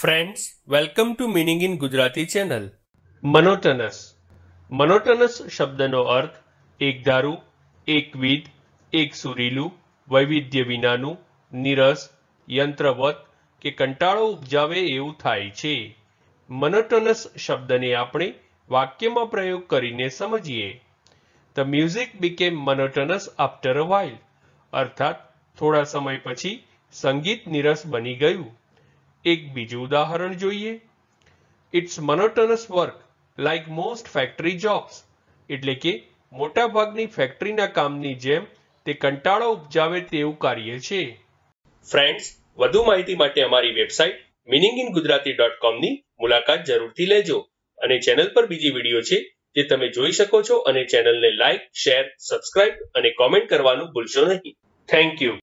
friends welcome to meaning in Gujarati channel monotonous monotonous શબ્દનો અર્થ એકધારું એકવિધ એક સુરીલું વૈવિધ્ય વિનાનું નીરસ યંત્રવત કે કંટાળો ઉપજાવે એવું થાય છે મનોટનસ શબ્દને આપણે વાક્યમાં પ્રયોગ કરીને સમજીએ the music became monotonous after a while અર્થાત થોડા સમય પછી સંગીત નિરસ બની ગયું એક બીજું ઉદાહરણ જોઈએ it's monotonous work like most factory jobs એટલે કે મોટાભાગની ફેક્ટરીના કામની જેમ તે કંટાળો ઉપજાવે તેવું કાર્ય છે ફ્રેન્ડ્સ વધુ માહિતી માટે અમારી website meaning in Gujarati dot કોમની મુલાકાત જરૂરથી લેજો અને ચેનલ પર બીજી વિડીયો છે જે તમે જોઈ શકો છો અને ચેનલને લાઇક શેર સબસ્ક્રાઇબ અને કોમેન્ટ કરવાનું ભૂલશો નહીં થેન્ક યુ